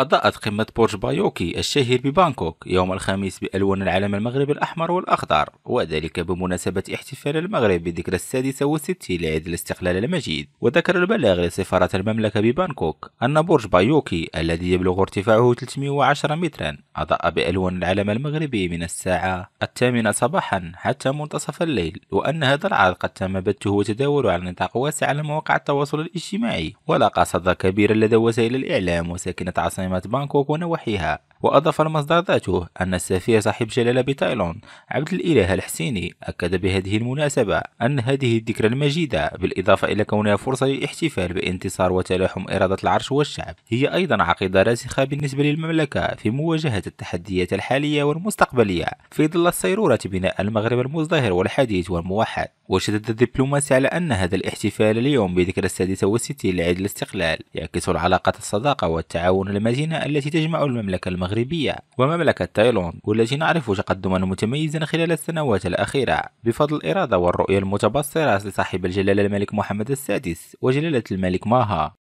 أضاءت قمة برج بايوكي الشهير ببانكوك يوم الخميس بألوان العلم المغربي الأحمر والأخضر وذلك بمناسبة احتفال المغرب بذكرى السادسة والستين لعيد الاستقلال المجيد وذكر البلاغ لسفارة المملكة ببانكوك أن برج بايوكي الذي يبلغ ارتفاعه 310 مترا أضاء بألوان العلم المغربي من الساعة الثامنة صباحا حتى منتصف الليل وأن هذا العرض قد تم بثه وتداوله على نطاق واسع على مواقع التواصل الاجتماعي ولاقى صدى كبيرا لدى وسائل الإعلام وساكنة عاصمة عاصمة بانكوك ونواحيها وأضاف المصدر ذاته أن السفير صاحب جلالة بتايلاند عبد الإله الحسيني أكد بهذه المناسبة أن هذه الذكرى المجيدة بالإضافة إلى كونها فرصة للاحتفال بانتصار وتلاحم إرادة العرش والشعب هي أيضا عقيدة راسخة بالنسبة للمملكة في مواجهة التحديات الحالية والمستقبلية في ظل الصيرورة بناء المغرب المزدهر والحديث والموحد وشدد الدبلوماسي على أن هذا الاحتفال اليوم بذكرى السادسة والستين لعيد الاستقلال يعكس العلاقة الصداقة والتعاون المزيد اللجنة التي تجمع المملكة المغربية ومملكة تايلاند والتي نعرف تقدما متميزا خلال السنوات الأخيرة بفضل الإرادة والرؤية المتبصرة لصاحب الجلالة الملك محمد السادس وجلالة الملك ماها